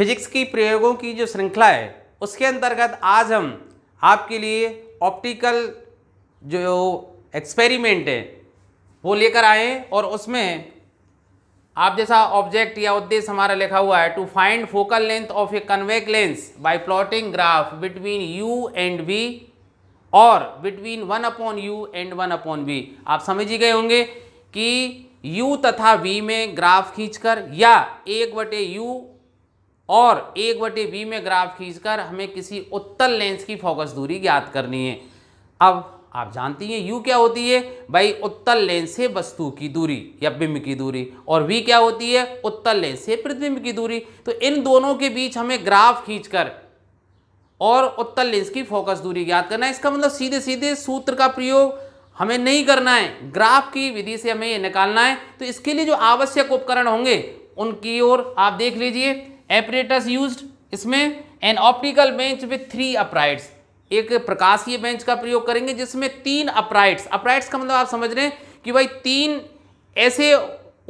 physics की प्रयोगों की जो श्रृंखला है उसके अंतर्गत आज हम आपके लिए ऑप्टिकल जो एक्सपेरिमेंट है वो लेकर आए और उसमें आप जैसा ऑब्जेक्ट या उद्देश्य हमारा लिखा हुआ है to find focal length of a convex lens by plotting graph between u and v और between one upon u and one upon v आप समझ ही गए होंगे कि यू तथा वी में ग्राफ खींचकर या एक बटे यू और एक बटे बी में ग्राफ खींचकर हमें किसी उत्तल लेंस की फोकस दूरी ज्ञात करनी है अब आप जानती हैं यू क्या होती है भाई उत्तल लेंस से वस्तु की दूरी या बिंब की दूरी और वी क्या होती है उत्तल लेंस से प्रतिबिंब की दूरी तो इन दोनों के बीच हमें ग्राफ खींचकर और उत्तल लेंस की फोकस दूरी ज्ञात करना है इसका मतलब सीधे सीधे सूत्र का प्रयोग हमें नहीं करना है ग्राफ की विधि से हमें ये निकालना है तो इसके लिए जो आवश्यक उपकरण होंगे उनकी ओर आप देख लीजिए एपरेटस यूज इसमें an optical bench with three uprights एक प्रकाशीय बेंच का प्रयोग करेंगे जिसमें तीन अपराइट्स अपराइट्स का मतलब आप समझ रहे हैं कि भाई तीन ऐसे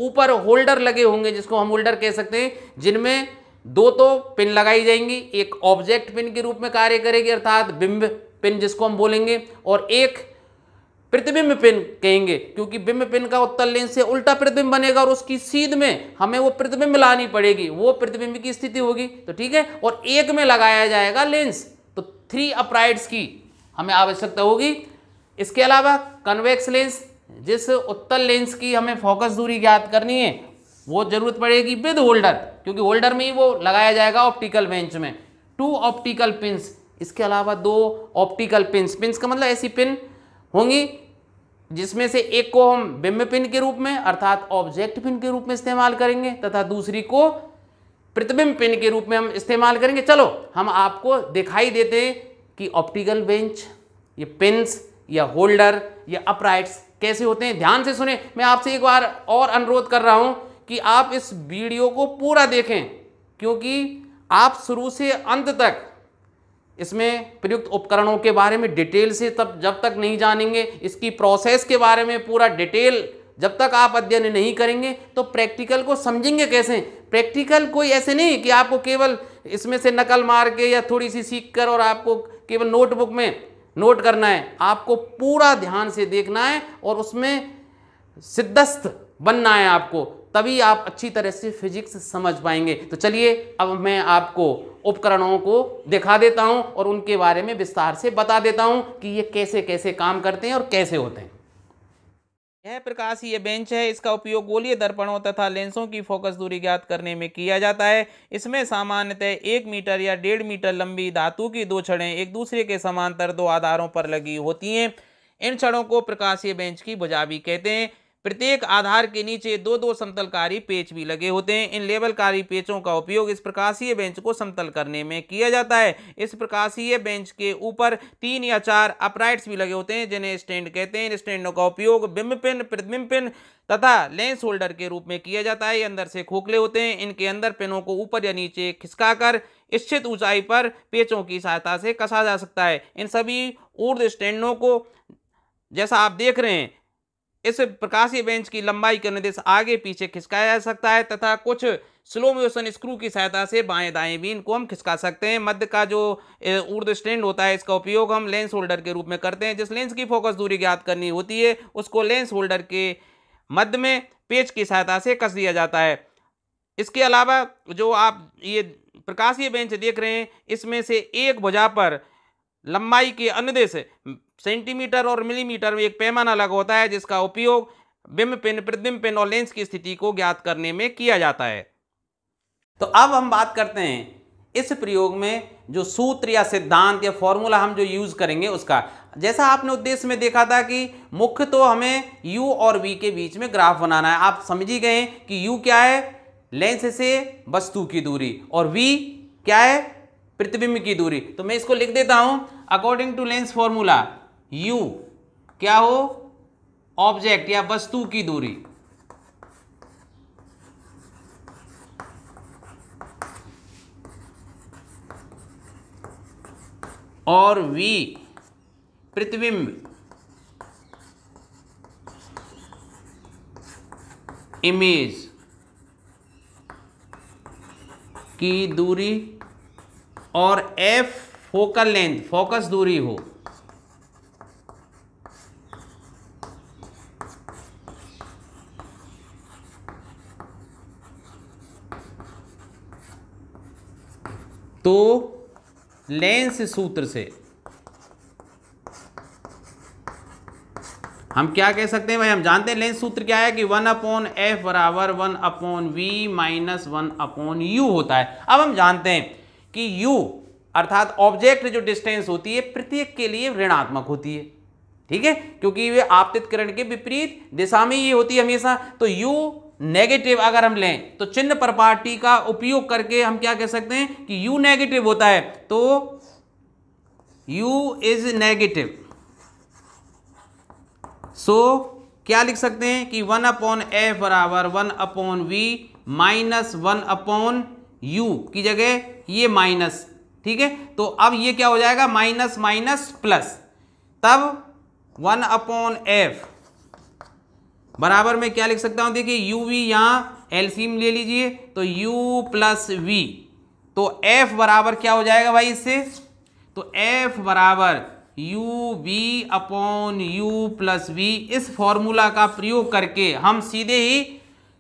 ऊपर होल्डर लगे होंगे जिसको हम होल्डर कह सकते हैं जिनमें दो तो पिन लगाई जाएंगी एक ऑब्जेक्ट पिन के रूप में कार्य करेगी अर्थात बिंब पिन जिसको हम बोलेंगे और एक प्रतिबिंब पिन कहेंगे क्योंकि बिंब पिन का उत्तर लेंस से उल्टा प्रतिबिंब बनेगा और उसकी सीध में हमें वो प्रतिबिंब लानी पड़ेगी वो प्रतिबिंब की स्थिति होगी तो ठीक है और एक में लगाया जाएगा लेंस तो थ्री अपराइड्स की हमें आवश्यकता होगी इसके अलावा कन्वेक्स लेंस जिस उत्तर लेंस की हमें फोकस दूरी ज्ञात करनी है वो जरूरत पड़ेगी विद होल्डर क्योंकि होल्डर में ही वो लगाया जाएगा ऑप्टिकल बेंच में टू ऑप्टिकल पिंस इसके अलावा दो ऑप्टिकल पिंस पिंस का मतलब ऐसी पिन होंगी जिसमें से एक को हम बिम्ब पिन के रूप में अर्थात ऑब्जेक्ट पिन के रूप में इस्तेमाल करेंगे तथा दूसरी को प्रतिबिंब पिन के रूप में हम इस्तेमाल करेंगे चलो हम आपको दिखाई देते हैं कि ऑप्टिकल बेंच ये पिंस या होल्डर या अपराइट्स कैसे होते हैं ध्यान से सुने मैं आपसे एक बार और अनुरोध कर रहा हूँ कि आप इस वीडियो को पूरा देखें क्योंकि आप शुरू से अंत तक इसमें प्रयुक्त उपकरणों के बारे में डिटेल से तब जब तक नहीं जानेंगे इसकी प्रोसेस के बारे में पूरा डिटेल जब तक आप अध्ययन नहीं करेंगे तो प्रैक्टिकल को समझेंगे कैसे प्रैक्टिकल कोई ऐसे नहीं कि आपको केवल इसमें से नकल मार के या थोड़ी सी सीख कर और आपको केवल नोटबुक में नोट करना है आपको पूरा ध्यान से देखना है और उसमें सिद्धस्त बनना है आपको तभी आप अच्छी तरह से फिजिक्स समझ पाएंगे तो चलिए अब मैं आपको उपकरणों को दिखा देता हूं और उनके बारे में विस्तार से बता देता हूं कि ये कैसे कैसे काम करते हैं और कैसे होते हैं यह प्रकाश ये बेंच है इसका उपयोग गोलीय दर्पणों तथा लेंसों की फोकस दूरी ज्ञात करने में किया जाता है इसमें सामान्यतः एक मीटर या डेढ़ मीटर लंबी धातु की दो छड़ें एक दूसरे के समांतर दो आधारों पर लगी होती हैं इन छड़ों को प्रकाशीय बेंच की बुझा भी कहते हैं प्रत्येक आधार के नीचे दो दो समतलकारी पेच भी लगे होते हैं इन लेबलकारी पेचों का उपयोग इस प्रकाशीय बेंच को समतल करने में किया जाता है इस प्रकाशीय बेंच के ऊपर तीन या चार अपराइट्स भी लगे होते हैं जिन्हें स्टैंड कहते हैं इन स्टैंडों का उपयोग बिम्ब पिन प्रतिबिंब पिन तथा लेंस होल्डर के रूप में किया जाता है ये अंदर से खोखले होते हैं इनके अंदर पिनों को ऊपर या नीचे खिसकाकर इच्छित ऊंचाई पर पेचों की सहायता से कसा जा सकता है इन सभी ऊर्द स्टैंडों को जैसा आप देख रहे हैं इस प्रकाशीय बेंच की लंबाई के निर्देश आगे पीछे खिसकाया जा सकता है तथा कुछ स्लो मोशन स्क्रू की सहायता से बाएं दाएं भी इनको हम खिसका सकते हैं मध्य का जो ऊर्द स्टैंड होता है इसका उपयोग हम लेंस होल्डर के रूप में करते हैं जिस लेंस की फोकस दूरी ज्ञात करनी होती है उसको लेंस होल्डर के मध्य में पेच की सहायता से कस दिया जाता है इसके अलावा जो आप ये प्रकाशीय बेंच देख रहे हैं इसमें से एक भुजा पर लंबाई के अनुदेश सेंटीमीटर और मिलीमीटर में एक पैमाना अलग होता है जिसका उपयोग बिम पेन प्रतिबिंब पेन और लेंस की स्थिति को ज्ञात करने में किया जाता है तो अब हम बात करते हैं इस प्रयोग में जो सूत्र या सिद्धांत या फॉर्मूला हम जो यूज़ करेंगे उसका जैसा आपने उद्देश्य में देखा था कि मुख्य तो हमें यू और वी के बीच में ग्राफ बनाना है आप समझ ही गए कि यू क्या है लेंस से वस्तु की दूरी और वी क्या है प्रतिबिंब की दूरी तो मैं इसको लिख देता हूं according to lens formula u क्या हो ऑब्जेक्ट या वस्तु की दूरी और वी प्रतिबिंब इमेज की दूरी और एफ फोकल लेंथ फोकस दूरी हो तो लेंस सूत्र से हम क्या कह सकते हैं भाई हम जानते हैं लेंस सूत्र क्या है कि वन अपॉन एफ बराबर one upon v minus one upon u होता है अब हम जानते हैं कि u अर्थात ऑब्जेक्ट जो डिस्टेंस होती है प्रत्येक के लिए ऋणात्मक होती है ठीक है क्योंकि वे आपतित किरण के विपरीत दिशा में ये होती है हमेशा तो u नेगेटिव अगर हम लें तो चिन्ह प्रपाटी का उपयोग करके हम क्या कह सकते हैं कि u नेगेटिव होता है तो u इज नेगेटिव सो क्या लिख सकते हैं कि वन अपॉन एफ बराबर one upon v minus one upon u की जगह ये माइनस ठीक है तो अब ये क्या हो जाएगा माइनस माइनस प्लस तब वन अपॉन एफ बराबर में क्या लिख सकता हूं देखिए यू वी यहां एलसीम ले लीजिए तो यू प्लस वी तो एफ बराबर क्या हो जाएगा भाई इससे तो एफ बराबर u v upon u plus v इस फॉर्मूला का प्रयोग करके हम सीधे ही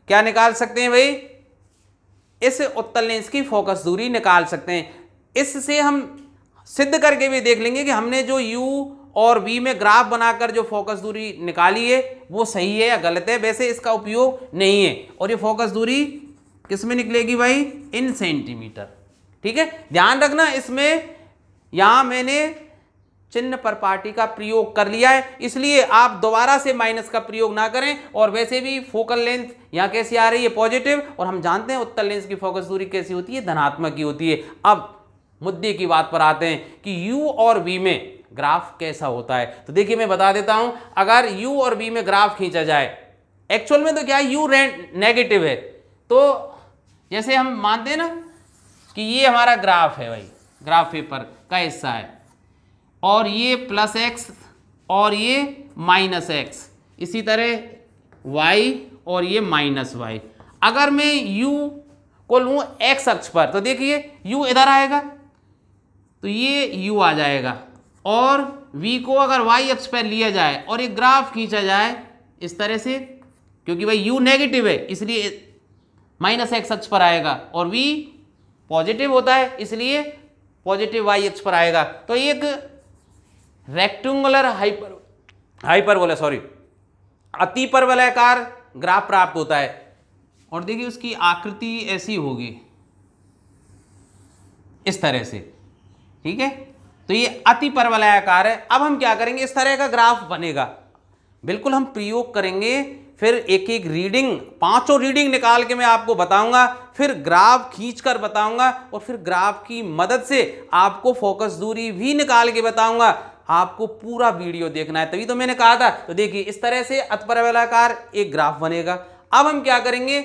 क्या निकाल सकते हैं भाई इस उत्तल लेंस की फोकस दूरी निकाल सकते हैं इससे हम सिद्ध करके भी देख लेंगे कि हमने जो यू और वी में ग्राफ बनाकर जो फोकस दूरी निकाली है वो सही है या गलत है वैसे इसका उपयोग नहीं है और ये फोकस दूरी किस में निकलेगी भाई इन सेंटीमीटर ठीक है ध्यान रखना इसमें यहाँ मैंने चिन्ह पर पार्टी का प्रयोग कर लिया है इसलिए आप दोबारा से माइनस का प्रयोग ना करें और वैसे भी फोकल लेंथ यहाँ कैसी आ रही है पॉजिटिव और हम जानते हैं उत्तर लेंस की फोकस दूरी कैसी होती है धनात्मक की होती है अब मुद्दे की बात पर आते हैं कि यू और वी में ग्राफ कैसा होता है तो देखिए मैं बता देता हूं अगर यू और वी में ग्राफ खींचा जाए एक्चुअल में तो क्या है यू रेंट नेगेटिव है तो जैसे हम मानते हैं ना कि ये हमारा ग्राफ है भाई ग्राफ पेपर का हिस्सा है और ये प्लस एक्स और ये माइनस एक्स इसी तरह वाई और ये माइनस वाई अगर मैं यू को लूँ एक्स अक्ष पर तो देखिए यू इधर आएगा तो ये यू आ जाएगा और वी को अगर वाई अक्ष पर लिया जाए और एक ग्राफ खींचा जाए इस तरह से क्योंकि भाई यू नेगेटिव है इसलिए माइनस एक्स अक्ष पर आएगा और वी पॉजिटिव होता है इसलिए पॉजिटिव वाई अक्ष पर आएगा तो एक रेक्टेंगुलर हाइपर बोले सॉरी अति परवलयकार ग्राफ प्राप्त होता है और देखिए उसकी आकृति ऐसी होगी इस तरह से ठीक है तो ये अति परवलयाकार है अब हम क्या करेंगे इस तरह का ग्राफ बनेगा बिल्कुल हम प्रयोग करेंगे फिर एक एक रीडिंग पांचों रीडिंग निकाल के मैं आपको बताऊंगा फिर ग्राफ खींचकर बताऊंगा और फिर ग्राफ की मदद से आपको फोकस दूरी भी निकाल के बताऊंगा आपको पूरा वीडियो देखना है तभी तो मैंने कहा था तो देखिए इस तरह से अतपरवलाकार एक ग्राफ बनेगा अब हम क्या करेंगे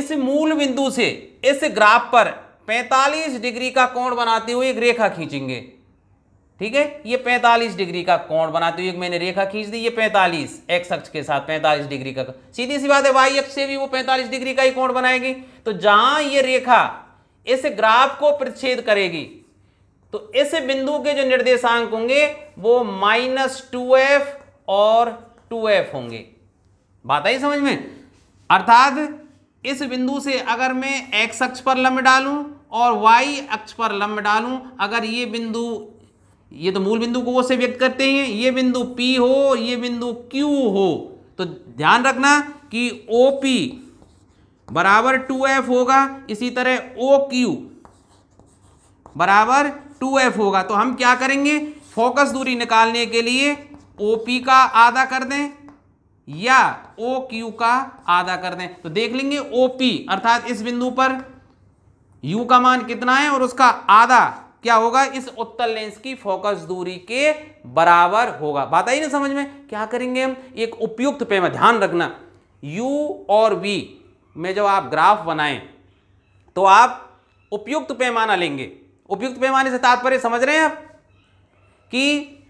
इस मूल बिंदु से इस ग्राफ पर 45 डिग्री का कोण बनाते हुए एक रेखा खींचेंगे ठीक है ये 45 डिग्री का कोण बनाते हुए एक मैंने रेखा खींच दी ये 45 एक्स अक्ष के साथ 45 डिग्री का सीधी सी बात है वाई अक्ष से भी वो 45 डिग्री का ही कोण बनाएगी तो जहां ये रेखा इस ग्राफ को प्रच्छेद करेगी तो इस बिंदु के जो निर्देशांक होंगे वो माइनस टू एफ और टू एफ होंगे बात आई समझ में अर्थात इस बिंदु से अगर मैं एक्स अक्ष पर लंब डालूं और वाई अक्ष पर लंब डालूं अगर ये बिंदु ये तो मूल बिंदु को वो से व्यक्त करते हैं ये बिंदु P हो ये बिंदु Q हो तो ध्यान रखना कि OP बराबर 2F होगा इसी तरह OQ बराबर टू एफ होगा तो हम क्या करेंगे फोकस दूरी निकालने के लिए ओ पी का आधा कर दें या ओ क्यू का आधा कर दें तो देख लेंगे ओ पी अर्थात इस बिंदु पर यू का मान कितना है और उसका आधा क्या होगा इस उत्तल लेंस की फोकस दूरी के बराबर होगा बात आई ना समझ में क्या करेंगे हम एक उपयुक्त पैमा ध्यान रखना यू और वी में जब आप ग्राफ बनाएं तो आप उपयुक्त पैमाना लेंगे उपयुक्त पैमाने से तात्पर्य समझ रहे हैं आप कि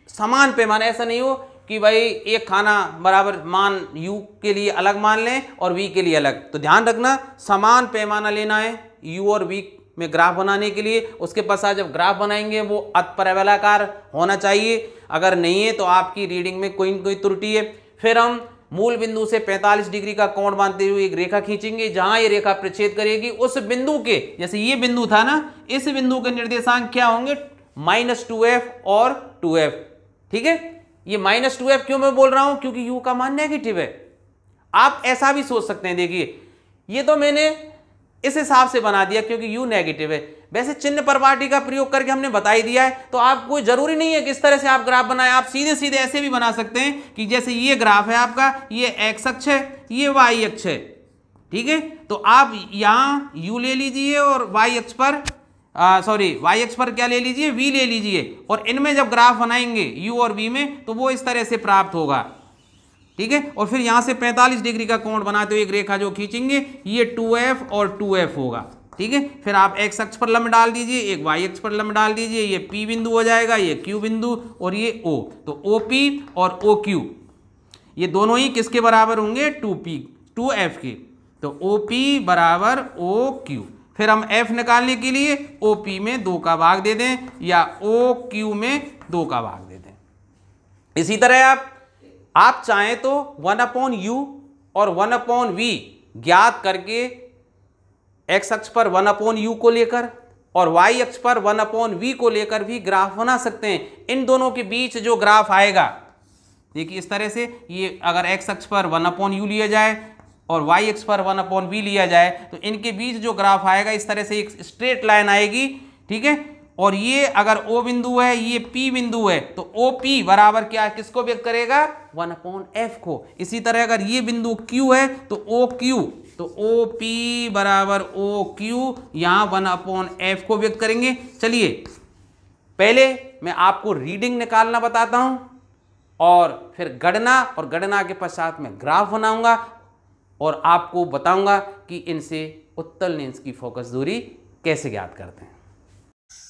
समान पैमाने ऐसा नहीं हो कि भाई एक खाना बराबर मान यू के लिए अलग मान लें और वी के लिए अलग तो ध्यान रखना समान पैमाना लेना है यू और वी में ग्राफ बनाने के लिए उसके पश्चात जब ग्राफ बनाएंगे वो अतपरवलाकार होना चाहिए अगर नहीं है तो आपकी रीडिंग में कोई कोई त्रुटि है फिर हम मूल बिंदु से 45 डिग्री का कोण बांधते हुए एक रेखा खींचेंगे जहां ये रेखा प्रच्छेद करेगी उस बिंदु के जैसे ये बिंदु था ना इस बिंदु के निर्देशांक क्या होंगे माइनस टू एफ और टू एफ ठीक है ये माइनस टू एफ क्यों मैं बोल रहा हूं क्योंकि यू का मान नेगेटिव है आप ऐसा भी सोच सकते हैं देखिए ये तो मैंने इस हिसाब से बना दिया क्योंकि यू नेगेटिव है वैसे चिन्ह प्रपाटी का प्रयोग करके हमने बता ही दिया है तो आप कोई जरूरी नहीं है कि इस तरह से आप ग्राफ बनाए आप सीधे सीधे ऐसे भी बना सकते हैं कि जैसे ये ग्राफ है आपका ये एक्स अक्ष है ये वाई अक्ष है ठीक है तो आप यहां यू ले लीजिए और वाई अक्ष पर सॉरी वाई एक्स पर क्या ले लीजिए वी ले लीजिए और इनमें जब ग्राफ बनाएंगे यू और वी में तो वो इस तरह से प्राप्त होगा ठीक है और फिर यहां से 45 डिग्री का कोण बनाते हुए एक रेखा जो खींचेंगे ये 2f और 2f होगा ठीक है फिर आप एक्स अक्ष पर लंब डाल दीजिए एक वाई अक्ष पर लंब डाल दीजिए ये पी बिंदु हो जाएगा ये क्यू बिंदु और ये ओ तो ओ पी और ओ क्यू ये दोनों ही किसके बराबर होंगे टू पी टू एफ के तो ओ पी बराबर ओ क्यू फिर हम एफ निकालने के लिए ओ पी में दो का भाग दे दें या ओ क्यू में दो का भाग दे दें इसी तरह आप आप चाहें तो वन अपॉन यू और वन अपॉन वी ज्ञात करके एक्स अक्ष पर वन अपॉन यू को लेकर और वाई अक्ष पर वन अपॉन वी को लेकर भी ग्राफ बना सकते हैं इन दोनों के बीच जो ग्राफ आएगा देखिए इस तरह से ये अगर एक्स अक्ष पर वन अपॉन यू लिया जाए और वाई एक्स पर वन अपॉन वी लिया जाए तो इनके बीच जो ग्राफ आएगा इस तरह से एक स्ट्रेट लाइन आएगी ठीक है और ये अगर ओ बिंदु है ये पी बिंदु है तो ओ पी बराबर क्या किसको व्यक्त करेगा वन अपॉन एफ को इसी तरह अगर ये बिंदु क्यू है तो ओ क्यू तो ओ पी बराबर ओ क्यू यहाँ वन अपॉन एफ को व्यक्त करेंगे चलिए पहले मैं आपको रीडिंग निकालना बताता हूँ और फिर गणना और गणना के पश्चात में ग्राफ बनाऊंगा और आपको बताऊंगा कि इनसे उत्तल लेंस की फोकस दूरी कैसे ज्ञात करते हैं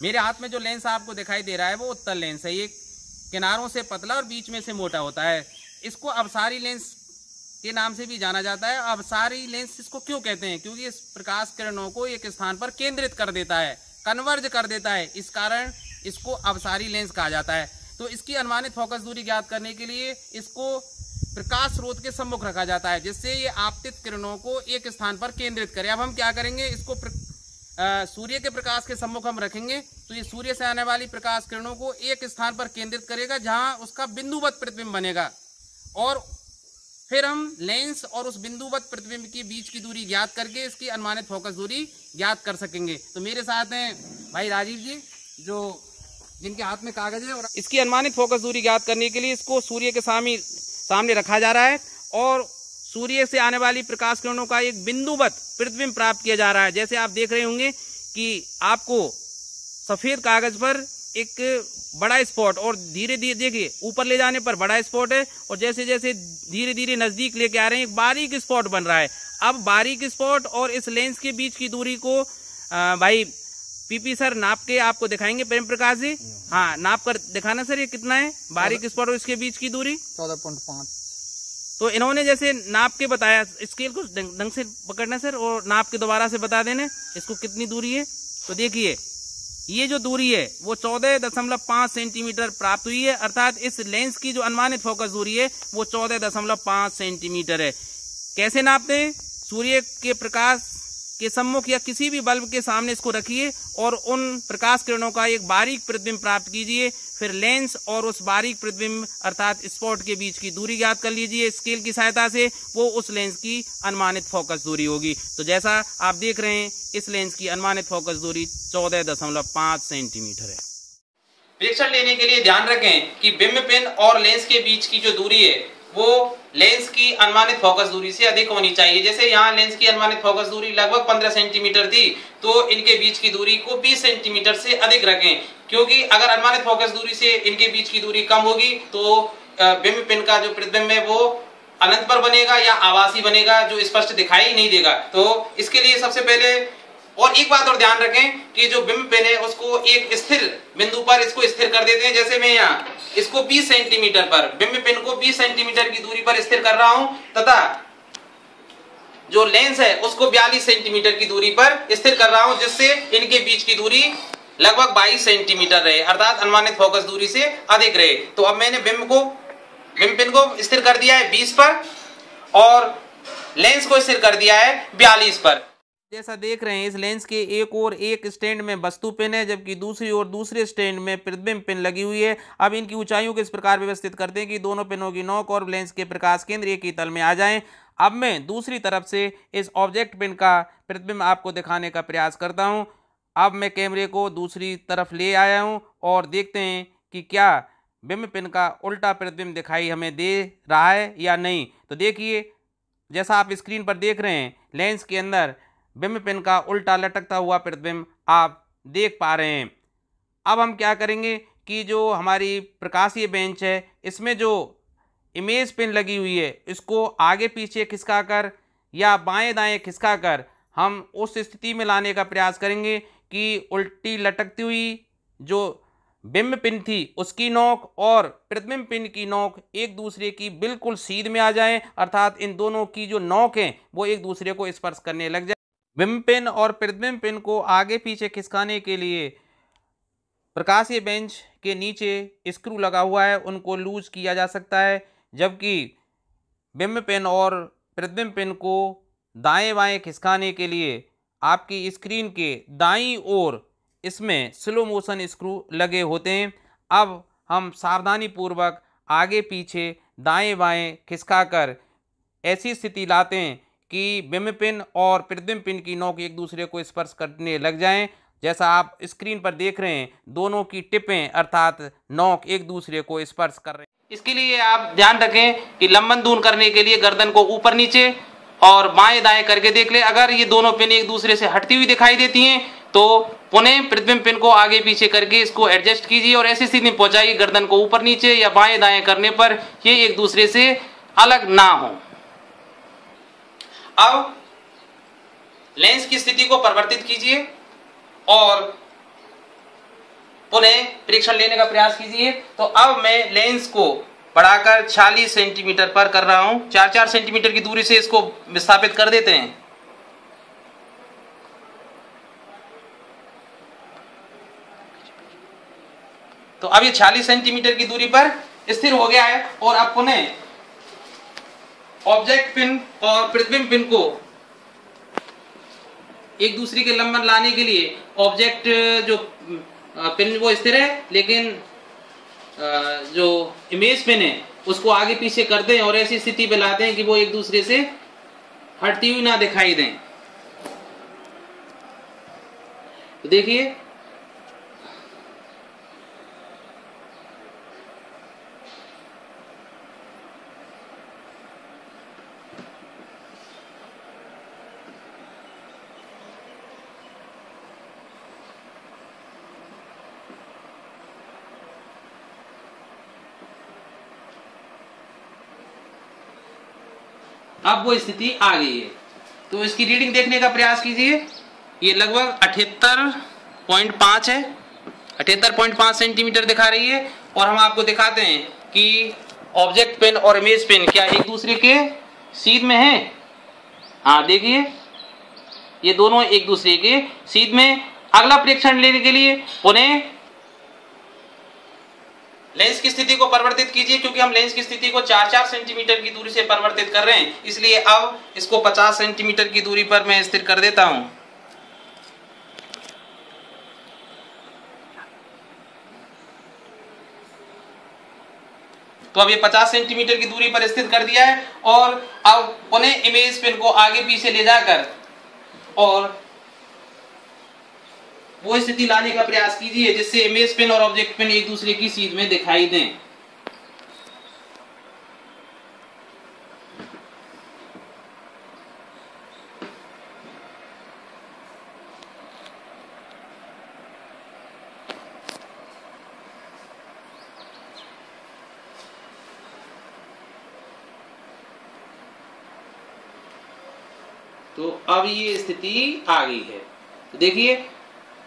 मेरे हाथ में जो लेंस आपको दिखाई दे रहा है वो उत्तर लेंस है ये किनारों से पतला और बीच में से मोटा होता है इसको अबसारी लेंस के नाम से भी जाना जाता है अबसारी लेंस इसको क्यों कहते हैं क्योंकि इस प्रकाश किरणों को एक स्थान पर केंद्रित कर देता है कन्वर्ज कर देता है इस कारण इसको अबसारी लेंस कहा जाता है तो इसकी अनुमानित फोकस दूरी ज्ञात करने के लिए इसको प्रकाश स्रोत के सम्मुख रखा जाता है जिससे ये आपतित किरणों को एक स्थान पर केंद्रित करे अब हम क्या करेंगे इसको सूर्य के प्रकाश के सम्मुख हम रखेंगे तो ये सूर्य से आने वाली प्रकाश किरणों को एक स्थान पर केंद्रित करेगा जहां उसका बिंदुवत प्रतिबिंब बनेगा और फिर हम लेंस और उस बिंदुवत प्रतिबिंब के बीच की दूरी ज्ञात करके इसकी अनुमानित फोकस दूरी ज्ञात कर सकेंगे तो मेरे साथ हैं भाई राजीव जी जो जिनके हाथ में कागज है और इसकी अनुमानित फोकस दूरी ज्ञात करने के लिए इसको सूर्य के सामने सामने रखा जा रहा है और सूर्य से आने वाली प्रकाश किरणों का एक बिंदुवत प्रतिबिंब प्राप्त किया जा रहा है जैसे आप देख रहे होंगे कि आपको सफेद कागज पर एक बड़ा स्पॉट और धीरे धीरे देखिए ऊपर ले जाने पर बड़ा स्पॉट है और जैसे जैसे धीरे धीरे नजदीक लेके आ रहे हैं एक बारीक स्पॉट बन रहा है अब बारीक स्पॉट और इस लेंस के बीच की दूरी को आ, भाई पीपी सर नाप के आपको दिखाएंगे प्रेम प्रकाश जी हाँ नाप कर दिखाना सर ये कितना है बारीक स्पॉट और इसके बीच की दूरी चौदह पॉइंट पांच तो इन्होंने जैसे नाप के बताया स्केल को ढंग से पकड़ना सर और नाप के दोबारा से बता देने इसको कितनी दूरी है तो देखिए ये जो दूरी है वो चौदह दशमलव पांच सेंटीमीटर प्राप्त हुई है अर्थात इस लेंस की जो अनुमानित फोकस दूरी है वो चौदह दशमलव पांच सेंटीमीटर है कैसे नापते हैं सूर्य के प्रकाश के सम्मुख या किसी भी बल्ब के सामने इसको रखिए और उन प्रकाश किरणों का एक बारीक प्रतिबिंब प्राप्त कीजिए फिर लेंस और उस बारीक प्रतिबिंब अर्थात स्पॉट के बीच की दूरी ज्ञात कर लीजिए स्केल की सहायता से वो उस लेंस की अनुमानित फोकस दूरी होगी तो जैसा आप देख रहे हैं इस लेंस की अनुमानित फोकस दूरी चौदह दशमलव पांच सेंटीमीटर है प्रेक्षण लेने के लिए ध्यान रखें कि बिम्ब पेन और लेंस के बीच की जो दूरी है वो लेंस की अनुमानित फोकस दूरी से अधिक होनी चाहिए जैसे यहाँ लेंस की अनुमानित फोकस दूरी लगभग 15 सेंटीमीटर थी तो इनके बीच की दूरी को 20 सेंटीमीटर से अधिक रखें क्योंकि अगर अनुमानित फोकस दूरी से इनके बीच की दूरी कम होगी तो बिम्ब पिन का जो प्रतिबिंब है वो अनंत पर बनेगा या आवासी बनेगा जो स्पष्ट दिखाई नहीं देगा तो इसके लिए सबसे पहले और एक बात और ध्यान रखें कि जो बिंब पेन है उसको एक स्थिर बिंदु पर इसको स्थिर कर देते हैं जैसे मैं यहाँ इसको 20 सेंटीमीटर पर बिंब पेन को 20 सेंटीमीटर की दूरी पर स्थिर कर रहा हूं तथा जो लेंस है उसको 42 सेंटीमीटर की दूरी पर स्थिर कर रहा हूं जिससे इनके बीच की दूरी लगभग बाईस सेंटीमीटर रहे अर्थात अनुमानित फोकस दूरी से अधिक रहे तो अब मैंने बिंब को बिंब पिन को स्थिर कर दिया है बीस पर और लेंस को स्थिर कर दिया है बयालीस पर जैसा देख रहे हैं इस लेंस के एक और एक स्टैंड में वस्तु पिन है जबकि दूसरी और दूसरे स्टैंड में प्रतिबिंब पिन लगी हुई है अब इनकी ऊंचाइयों को इस प्रकार व्यवस्थित करते हैं कि दोनों पिनों की नोक और लेंस के प्रकाश केंद्र एक ही तल में आ जाएं अब मैं दूसरी तरफ से इस ऑब्जेक्ट पिन का प्रतिबिंब आपको दिखाने का प्रयास करता हूँ अब मैं कैमरे को दूसरी तरफ ले आया हूँ और देखते हैं कि क्या बिम्ब पिन का उल्टा प्रतिबिंब दिखाई हमें दे रहा है या नहीं तो देखिए जैसा आप स्क्रीन पर देख रहे हैं लेंस के अंदर बिंब पिन का उल्टा लटकता हुआ प्रतिबिंब आप देख पा रहे हैं अब हम क्या करेंगे कि जो हमारी प्रकाशीय बेंच है इसमें जो इमेज पिन लगी हुई है इसको आगे पीछे खिसकाकर या बाएं दाएं खिसकाकर हम उस स्थिति में लाने का प्रयास करेंगे कि उल्टी लटकती हुई जो बिंब पिन थी उसकी नोक और प्रतिबिंब पिन की नोक एक दूसरे की बिल्कुल सीध में आ जाए अर्थात इन दोनों की जो नोक हैं वो एक दूसरे को स्पर्श करने लग जाए विम्पेन और पिन को आगे पीछे खिसकाने के लिए प्रकाशीय बेंच के नीचे स्क्रू लगा हुआ है उनको लूज किया जा सकता है जबकि बिम पेन और प्रतिबिंब पेन को दाएं बाएं खिसकाने के लिए आपकी स्क्रीन के दाई ओर इसमें स्लो मोशन स्क्रू लगे होते हैं अब हम सावधानी पूर्वक आगे पीछे दाएं बाएं खिसकाकर ऐसी स्थिति लाते हैं कि पिन और पिन की नोक एक दूसरे को स्पर्श करने लग जाएं जैसा आप स्क्रीन पर देख रहे हैं दोनों की टिपें अर्थात नोक एक दूसरे को स्पर्श कर रहे हैं इसके लिए आप ध्यान रखें कि लंबन दून करने के लिए गर्दन को ऊपर नीचे और बाएं दाएं करके देख ले अगर ये दोनों पिन एक दूसरे से हटती हुई दिखाई देती हैं तो पुनः प्रतिबिंब पिन को आगे पीछे करके इसको एडजस्ट कीजिए और ऐसी स्थिति में पहुंचाइए गर्दन को ऊपर नीचे या बाएं दाएं करने पर ये एक दूसरे से अलग ना हो अब लेंस की स्थिति को परिवर्तित कीजिए और पुनः परीक्षण लेने का प्रयास कीजिए तो अब मैं लेंस को बढ़ाकर 40 सेंटीमीटर पर कर रहा हूं चार चार सेंटीमीटर की दूरी से इसको विस्थापित कर देते हैं तो अब ये 40 सेंटीमीटर की दूरी पर स्थिर हो गया है और अब पुनः ऑब्जेक्ट पिन और प्रतिबिंब पिन को एक दूसरे के लंबन लाने के लिए ऑब्जेक्ट जो पिन वो स्थिर है लेकिन जो इमेज पिन है उसको आगे पीछे कर दें और ऐसी स्थिति पे लाते हैं कि वो एक दूसरे से हटती हुई ना दिखाई दें तो देखिए अब वो स्थिति आ गई है तो इसकी रीडिंग देखने का प्रयास कीजिए ये लगभग अठहत्तर पॉइंट पांच है अठहत्तर पॉइंट पांच सेंटीमीटर दिखा रही है और हम आपको दिखाते हैं कि ऑब्जेक्ट पेन और इमेज पेन क्या एक दूसरे के सीध में है हाँ देखिए ये दोनों एक दूसरे के सीध में अगला प्रेक्षण लेने के लिए उन्हें लेंस की स्थिति को परिवर्तित कीजिए क्योंकि हम लेंस की स्थिति को चार चार सेंटीमीटर की दूरी से परिवर्तित कर रहे हैं इसलिए अब इसको पचास सेंटीमीटर की दूरी पर मैं स्थिर कर देता हूं तो अब ये 50 सेंटीमीटर की दूरी पर स्थित कर दिया है और अब पुनः इमेज पेन को आगे पीछे ले जाकर और वो स्थिति लाने का प्रयास कीजिए जिससे इमेज पेन और ऑब्जेक्ट पेन एक दूसरे की सीध में दिखाई दें तो अब ये स्थिति आ गई है तो देखिए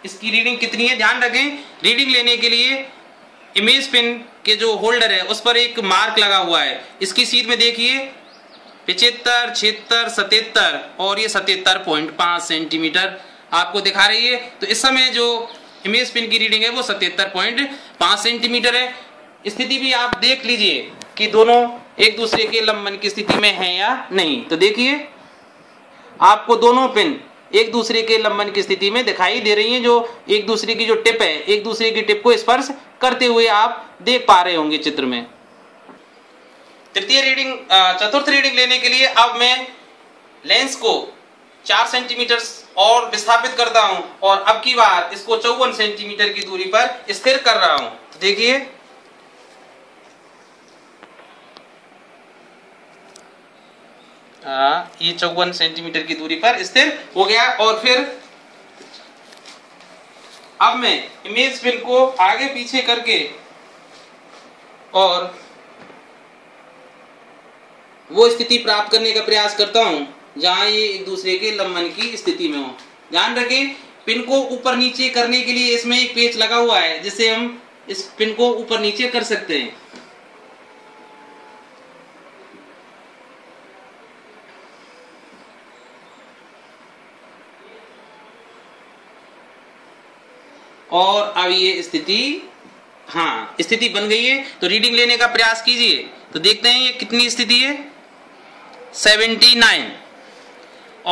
इसकी रीडिंग कितनी है ध्यान रखें रीडिंग लेने के लिए इमेज पिन के जो होल्डर है उस पर एक मार्क लगा हुआ है इसकी सीट में देखिए पिछहत्तर छिहत्तर सतहत्तर और ये सतहत्तर पॉइंट पाँच सेंटीमीटर आपको दिखा रही है तो इस समय जो इमेज पिन की रीडिंग है वो सतहत्तर पॉइंट पाँच सेंटीमीटर है स्थिति भी आप देख लीजिए कि दोनों एक दूसरे के लंबन की स्थिति में है या नहीं तो देखिए आपको दोनों पिन एक दूसरे के लंबन की स्थिति में दिखाई दे रही हैं जो एक दूसरे की जो टिप है एक दूसरे की टिप को स्पर्श करते हुए आप देख पा रहे होंगे चित्र में तृतीय रीडिंग चतुर्थ रीडिंग लेने के लिए अब मैं लेंस को चार सेंटीमीटर और विस्थापित करता हूं और अब की बार इसको चौवन सेंटीमीटर की दूरी पर स्थिर कर रहा हूं तो देखिए हाँ, ये चौवन सेंटीमीटर की दूरी पर स्थिर हो गया और फिर अब मैं इमेज फिल को आगे पीछे करके और वो स्थिति प्राप्त करने का प्रयास करता हूं जहां ये एक दूसरे के लंबन की स्थिति में हो ध्यान रखें पिन को ऊपर नीचे करने के लिए इसमें एक पेच लगा हुआ है जिससे हम इस पिन को ऊपर नीचे कर सकते हैं और अब ये स्थिति हाँ स्थिति बन गई है तो रीडिंग लेने का प्रयास कीजिए तो देखते हैं ये कितनी स्थिति है नाइन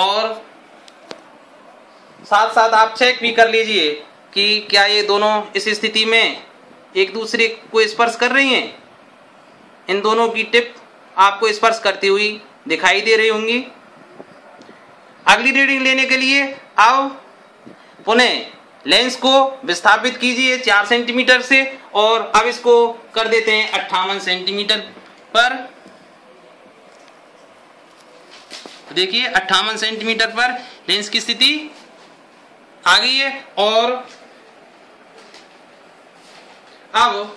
और साथ साथ आप चेक भी कर लीजिए कि क्या ये दोनों इस स्थिति में एक दूसरे को स्पर्श कर रही हैं इन दोनों की टिप आपको स्पर्श करती हुई दिखाई दे रही होंगी अगली रीडिंग लेने के लिए आओ पुणे लेंस को विस्थापित कीजिए चार सेंटीमीटर से और अब इसको कर देते हैं अट्ठावन सेंटीमीटर पर देखिए अट्ठावन सेंटीमीटर पर लेंस की स्थिति आ गई है और अब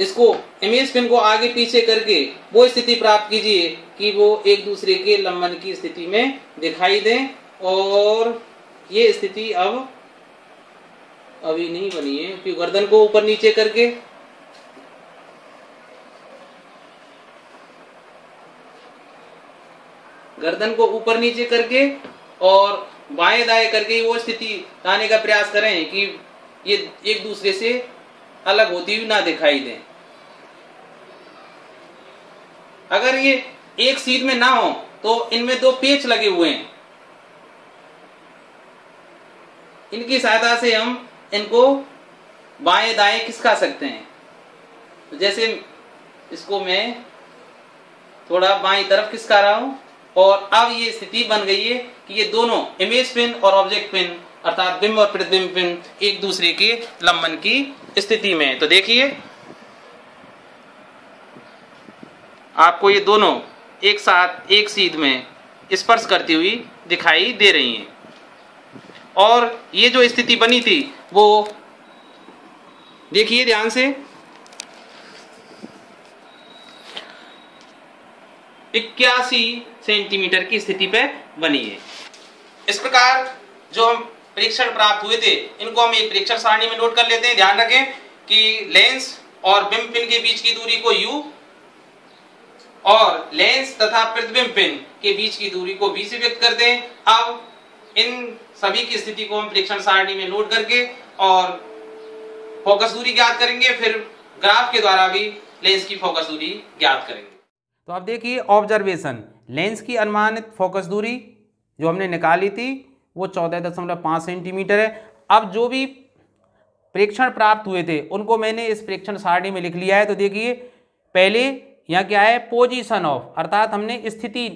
इसको इमेज पिन को आगे पीछे करके वो स्थिति प्राप्त कीजिए कि वो एक दूसरे के लंबन की स्थिति में दिखाई दें और ये स्थिति अब अभी नहीं बनी है क्योंकि गर्दन को ऊपर नीचे करके गर्दन को ऊपर नीचे करके और बाएं दाएं करके वो स्थिति लाने का प्रयास करें कि ये एक दूसरे से अलग होती हुई ना दिखाई दे अगर ये एक सीध में ना हो तो इनमें दो पेच लगे हुए हैं इनकी सहायता से हम इनको बाएं दाएं खिसका सकते हैं तो जैसे इसको मैं थोड़ा बाई तरफ खिसका रहा हूं और अब ये स्थिति बन गई है कि ये दोनों इमेज पिन और ऑब्जेक्ट पिन अर्थात बिंब और प्रतिबिंब पिन एक दूसरे के लंबन की स्थिति में तो देखिए आपको ये दोनों एक साथ एक सीध में स्पर्श करती हुई दिखाई दे रही हैं और ये जो स्थिति बनी थी वो देखिए ध्यान से इक्यासी सेंटीमीटर की स्थिति पे बनी है इस प्रकार जो हम परीक्षण प्राप्त हुए थे इनको हम एक परीक्षण सारणी में नोट कर लेते हैं ध्यान रखें कि लेंस और बिंब पिन के बीच की दूरी को यू और लेंस तथा प्रतिबिंब पिन के बीच की दूरी को बी से व्यक्त करते हैं अब इन सभी की स्थिति को हम परीक्षण सारणी में नोट करके और फोकस दूरी ज्ञात करेंगे फिर ग्राफ के द्वारा भी लेंस की फोकस दूरी ज्ञात करेंगे तो आप देखिए ऑब्जर्वेशन लेंस की अनुमानित फोकस दूरी जो हमने निकाली थी वो चौदह दशमलव पाँच सेंटीमीटर है अब जो भी प्रेक्षण प्राप्त हुए थे उनको मैंने इस प्रेक्षण सारणी में लिख लिया है तो देखिए पहले यहाँ क्या है पोजिशन ऑफ अर्थात हमने स्थिति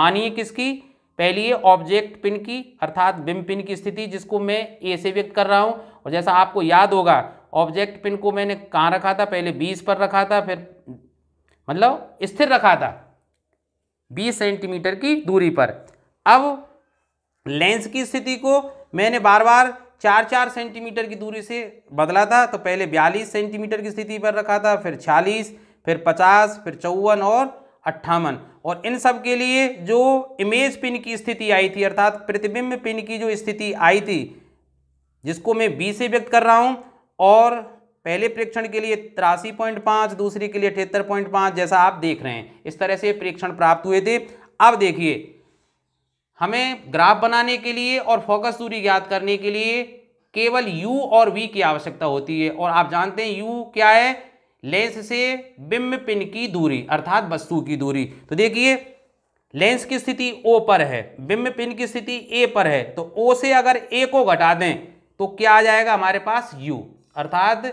मानी है किसकी पहली है ऑब्जेक्ट पिन की अर्थात बिम पिन की स्थिति जिसको मैं ए से व्यक्त कर रहा हूँ और जैसा आपको याद होगा ऑब्जेक्ट पिन को मैंने कहाँ रखा था पहले बीस पर रखा था फिर मतलब स्थिर रखा था बीस सेंटीमीटर की दूरी पर अब लेंस की स्थिति को मैंने बार बार चार चार सेंटीमीटर की दूरी से बदला था तो पहले बयालीस सेंटीमीटर की स्थिति पर रखा था फिर छियालीस फिर पचास फिर चौवन और अट्ठावन और इन सब के लिए जो इमेज पिन की स्थिति आई थी अर्थात प्रतिबिंब पिन की जो स्थिति आई थी जिसको मैं बी से व्यक्त कर रहा हूँ और पहले प्रेक्षण के लिए तिरासी पॉइंट पाँच दूसरे के लिए अठहत्तर पॉइंट पाँच जैसा आप देख रहे हैं इस तरह से प्रेक्षण प्राप्त हुए थे अब देखिए हमें ग्राफ बनाने के लिए और फोकस दूरी ज्ञात करने के लिए केवल u और v की आवश्यकता होती है और आप जानते हैं u क्या है लेंस से बिम्ब पिन की दूरी अर्थात वस्तु की दूरी तो देखिए लेंस की स्थिति O पर है बिम्ब पिन की स्थिति A पर है तो O से अगर A को घटा दें तो क्या आ जाएगा हमारे पास U अर्थात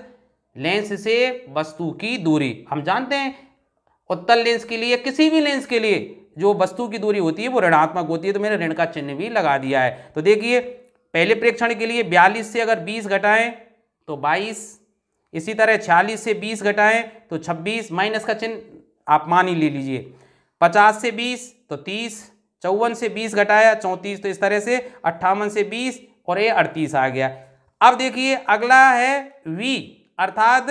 लेंस से वस्तु की दूरी हम जानते हैं उत्तल लेंस के लिए किसी भी लेंस के लिए जो वस्तु की दूरी होती है वो ऋणात्मक होती है तो मैंने ऋण का चिन्ह भी लगा दिया है तो देखिए पहले प्रेक्षण के लिए बयालीस से अगर बीस घटाएं तो बाईस इसी तरह छियालीस से बीस घटाएं तो छब्बीस माइनस का चिन्ह आप मान ही ले लीजिए पचास से बीस तो तीस चौवन से बीस घटाया चौंतीस तो इस तरह से अट्ठावन से बीस और ये अड़तीस आ गया अब देखिए अगला है वी अर्थात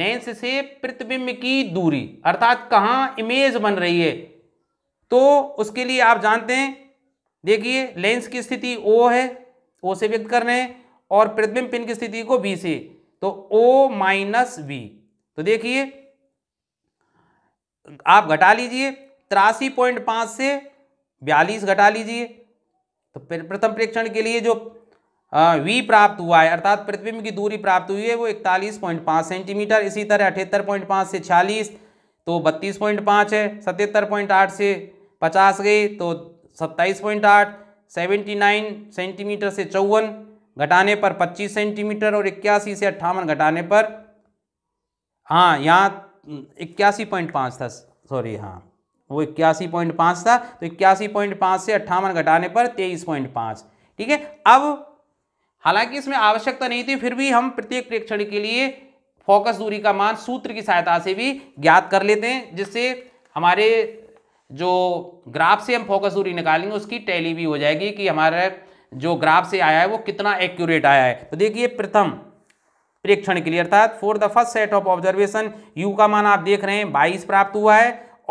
लेंस से प्रतिबिंब की दूरी अर्थात कहाँ इमेज बन रही है तो उसके लिए आप जानते हैं देखिए लेंस की स्थिति ओ है ओ से व्यक्त कर रहे हैं और प्रतिबिंब पिन की स्थिति को बी से तो ओ माइनस बी तो देखिए आप घटा लीजिए तिरासी पॉइंट पाँच से बयालीस घटा लीजिए तो प्रथम प्रेक्षण के लिए जो वी प्राप्त हुआ है अर्थात प्रतिबिंब की दूरी प्राप्त हुई है वो इकतालीस पॉइंट पाँच सेंटीमीटर इसी तरह अठहत्तर पॉइंट पाँच से छियालीस तो बत्तीस पॉइंट पाँच है सतहत्तर पॉइंट आठ से पचास गए तो सत्ताईस पॉइंट आठ सेवेंटी नाइन सेंटीमीटर से चौवन घटाने पर पच्चीस सेंटीमीटर और इक्यासी से अट्ठावन घटाने पर हाँ यहाँ हम्म, इक्यासी पॉइंट पाँच था सॉरी हाँ वो इक्यासी पॉइंट पाँच था तो इक्यासी पॉइंट पाँच से अट्ठावन घटाने पर तेईस पॉइंट पाँच ठीक है अब हालांकि इसमें आवश्यकता नहीं थी फिर भी हम प्रत्येक प्रेक्षण के लिए फोकस दूरी का मान सूत्र की सहायता से भी ज्ञात कर लेते हैं जिससे हमारे जो ग्राफ से हम फोकस दूरी निकालेंगे उसकी टैली भी हो जाएगी कि हमारा जो ग्राफ से आया है वो कितना एक्यूरेट आया है तो देखिए प्रथम प्रेक्षण के लिए अर्थात for the first set of observation u का मान आप देख रहे हैं बाईस प्राप्त हुआ है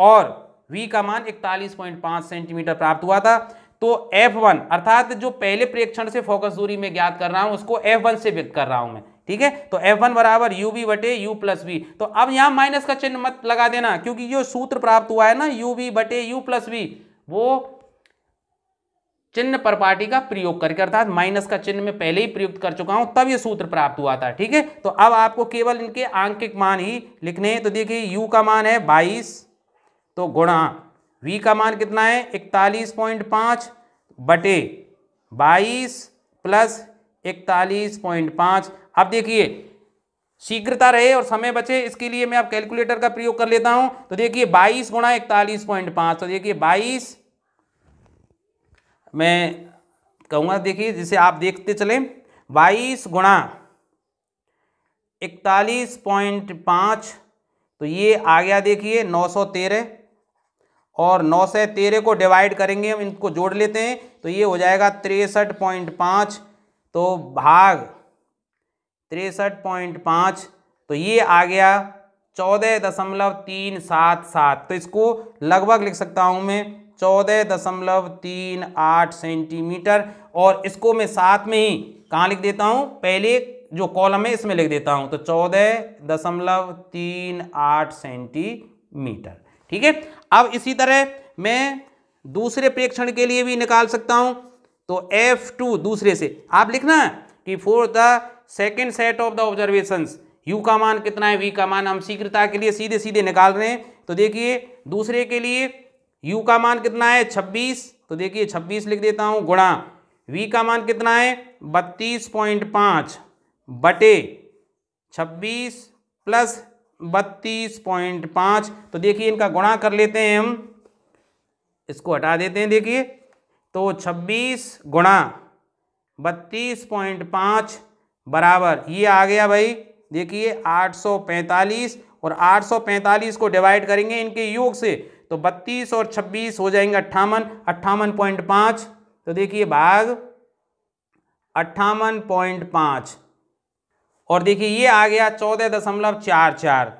और वी का मान इकतालीस पॉइंट पाँच सेंटीमीटर प्राप्त हुआ था तो वन अर्थात जो पहले प्रेक्षण से फोकस दूरी में ज्ञात कर रहा हूँ उसको वन से व्यक्त कर रहा हूँ मैं ठीक है तो एफ वन बराबर यू बी बटे यू प्लस बी तो अब यहां माइनस का चिन्ह मत लगा देना क्योंकि जो सूत्र प्राप्त हुआ है ना यू बी बटे यू प्लस बी वो चिन्ह पर पार्टी का प्रयोग करके अर्थात माइनस का चिन्ह में पहले ही प्रयुक्त कर चुका हूं तब ये सूत्र प्राप्त हुआ था ठीक है तो अब आपको केवल इनके आंकिक मान ही लिखने हैं तो देखिए यू का मान है बाईस तो गुणा वी का मान कितना है इकतालीस पॉइंट पांच बटे बाईस प्लस इकतालीस पॉइंट पाँच अब देखिए शीघ्रता रहे और समय बचे इसके लिए मैं आप कैलकुलेटर का प्रयोग कर लेता हूं तो देखिए बाईस गुणा इकतालीस पॉइंट पाँच तो देखिए बाईस मैं कहूँगा देखिए जिसे आप देखते चले बाईस गुणा इकतालीस पॉइंट पाँच तो ये आ गया देखिए नौ सौ तेरह और नौ सौ तेरह को डिवाइड करेंगे हम इनको जोड़ लेते हैं तो ये हो जाएगा तिरसठ पॉइंट पांच तो भाग तिरसठ पॉइंट पाँच तो ये आ गया चौदह दशमलव तीन सात सात तो इसको लगभग लिख सकता हूँ मैं चौदह दशमलव तीन आठ सेंटीमीटर और इसको मैं साथ में ही कहाँ लिख देता हूँ पहले जो कॉलम है इसमें लिख देता हूँ तो चौदह दशमलव तीन आठ सेंटीमीटर ठीक है अब इसी तरह मैं दूसरे प्रेक्षण के लिए भी निकाल सकता हूँ तो एफ टू दूसरे से आप लिखना कि for the second set of the observation u का मान कितना है वी का मान हम शीघ्रता के लिए सीधे सीधे निकाल रहे हैं तो देखिए दूसरे के लिए यू का मान कितना है छब्बीस तो देखिए छब्बीस लिख देता हूँ गुणा वी का मान कितना है बत्तीस पॉइंट पाँच बटे छब्बीस प्लस बत्तीस पॉइंट पाँच तो देखिए इनका गुणा कर लेते हैं हम इसको हटा देते हैं देखिए तो 26 गुणा बत्तीस पॉइंट पाँच बराबर ये आ गया भाई देखिए 845 और 845 को डिवाइड करेंगे इनके योग से तो 32 और 26 हो जाएंगे अट्ठावन अट्ठावन पॉइंट पाँच तो देखिए भाग अट्ठावन पॉइंट पाँच और देखिए ये आ गया चौदह दशमलव चार चार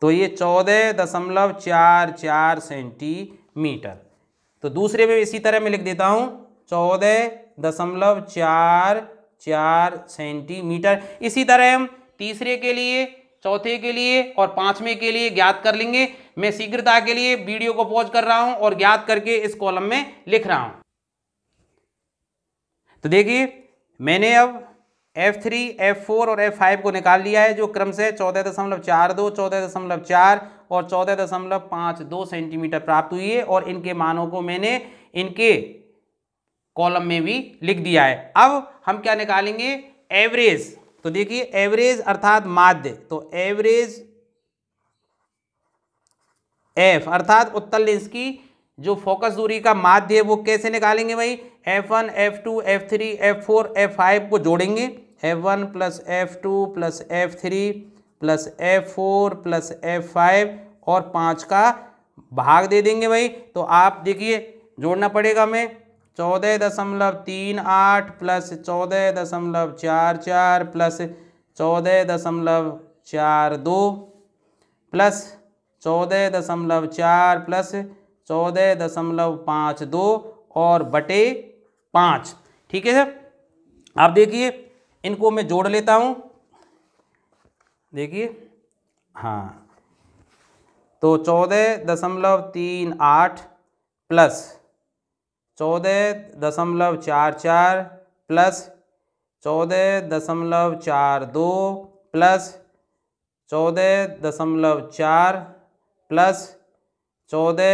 तो ये चौदह दशमलव चार चार सेंटीमीटर तो दूसरे में इसी तरह मैं लिख देता हूँ चौदह दशमलव चार चार सेंटीमीटर इसी तरह हम तीसरे के लिए चौथे के लिए और पांचवें के लिए ज्ञात कर लेंगे मैं शीघ्रता के लिए वीडियो को पॉज कर रहा हूं और ज्ञात करके इस कॉलम में लिख रहा हूं तो देखिए मैंने अब एफ थ्री एफ फोर और एफ फाइव को निकाल लिया है जो क्रम से चौदह दशमलव चार दो चौदह दशमलव चार और चौदह दशमलव पाँच दो सेंटीमीटर प्राप्त हुई है और इनके मानों को मैंने इनके कॉलम में भी लिख दिया है अब हम क्या निकालेंगे एवरेज तो देखिए एवरेज अर्थात माध्य तो एवरेज एफ अर्थात उत्तल लेंस की जो फोकस दूरी का माध्य है वो कैसे निकालेंगे भाई f one f two f three f four f five को जोड़ेंगे f one plus f two plus f three plus f four plus f five और पाँच का भाग दे देंगे भाई तो आप देखिए जोड़ना पड़ेगा हमें चौदह दशमलव तीन आठ प्लस चौदह दशमलव चार चार प्लस चौदह दशमलव चार दो प्लस चौदह दशमलव चार प्लस चौदह दशमलव पाँच दो और बटे पाँच ठीक है सर आप देखिए इनको मैं जोड़ लेता हूँ देखिए हाँ तो चौदह दशमलव तीन आठ प्लस चौदह दशमलव चार चार प्लस चौदह दशमलव चार दो प्लस चौदह दशमलव चार प्लस चौदह